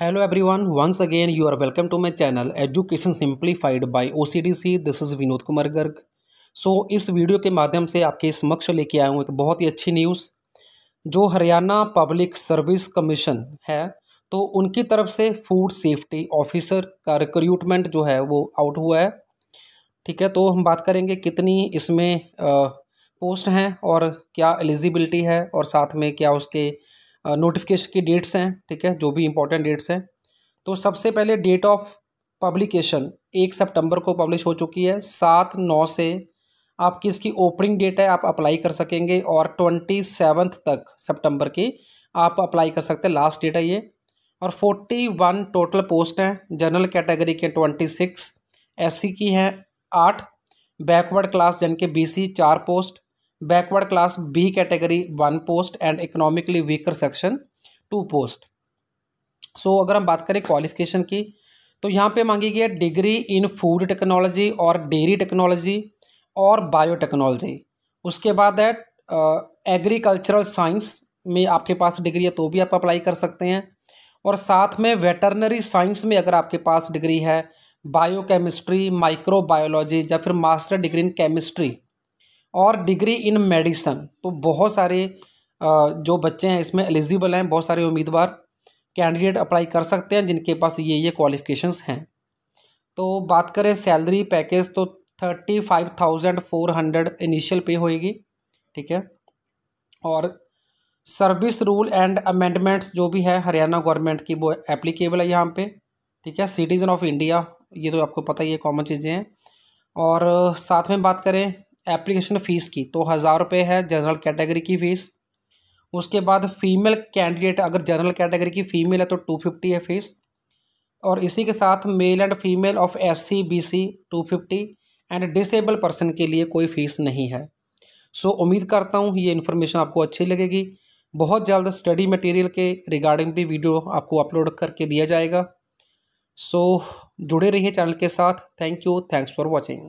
hello everyone once again you are welcome to my channel education Simplified by OCDC this is Vinod Kumar Garg so इस video के माध्यम से आपके समक्ष लेके आया हूँ एक बहुत ही अच्छी न्यूज़ जो हरियाणा पब्लिक सर्विस कमीशन है तो उनकी तरफ से फूड सेफ्टी ऑफिसर का रिक्रूटमेंट जो है वो आउट हुआ है ठीक है तो हम बात करेंगे कितनी इसमें पोस्ट हैं और क्या एलिजिबिलिटी है और साथ में क्या उसके नोटिफिकेशन की डेट्स हैं ठीक है जो भी इंपॉर्टेंट डेट्स हैं तो सबसे पहले डेट ऑफ पब्लिकेशन एक सितंबर को पब्लिश हो चुकी है सात नौ से आपकी इसकी ओपनिंग डेट है आप अप्लाई कर सकेंगे और ट्वेंटी सेवन्थ तक सितंबर की आप अप्लाई कर सकते हैं लास्ट डेट है ये और फोर्टी वन टोटल पोस्ट हैं जनरल कैटेगरी के ट्वेंटी सिक्स एस की हैं आठ बैकवर्ड क्लास जन के बी चार post backward class B category one post and economically weaker section two post so अगर हम बात करें क्वालिफिकेशन की तो यहाँ पे मांगी गई है डिग्री इन फूड टेक्नोलॉजी और डेयरी टेक्नोलॉजी और बायोटेक्नोलॉजी उसके बाद है एग्रीकल्चरल साइंस में आपके पास डिग्री है तो भी आप अप्लाई कर सकते हैं और साथ में वेटरनरी साइंस में अगर आपके पास डिग्री है बायोकेमिस्ट्री माइक्रोबायोलॉजी या फिर मास्टर डिग्री इन केमिस्ट्री और डिग्री इन मेडिसन तो बहुत सारे जो बच्चे हैं इसमें एलिजिबल हैं बहुत सारे उम्मीदवार कैंडिडेट अप्लाई कर सकते हैं जिनके पास ये ये क्वालिफिकेशंस हैं तो बात करें सैलरी पैकेज तो thirty five thousand four hundred initial pay होएगी ठीक है और सर्विस रूल एंड अमेंडमेंट्स जो भी है हरियाणा गवर्नमेंट की वो एप्लीकेबल है यहाँ पे ठीक है सिटीज़न ऑफ इंडिया ये तो आपको पता ही है कॉमन चीज़ें हैं और साथ में बात करें एप्लीकेशन फ़ीस की तो हज़ार रुपये है जनरल कैटेगरी की फ़ीस उसके बाद फीमेल कैंडिडेट अगर जनरल कैटेगरी की फ़ीमेल है तो टू फिफ्टी है फ़ीस और इसी के साथ male and female of S C B C two fifty and disable person के लिए कोई फ़ीस नहीं है सो so, उम्मीद करता हूँ ये इन्फॉर्मेशन आपको अच्छी लगेगी बहुत जल्द स्टडी मटेरियल के रिगार्डिंग भी वीडियो आपको अपलोड करके दिया जाएगा सो so, जुड़े रहिए चैनल के साथ thank you thanks for watching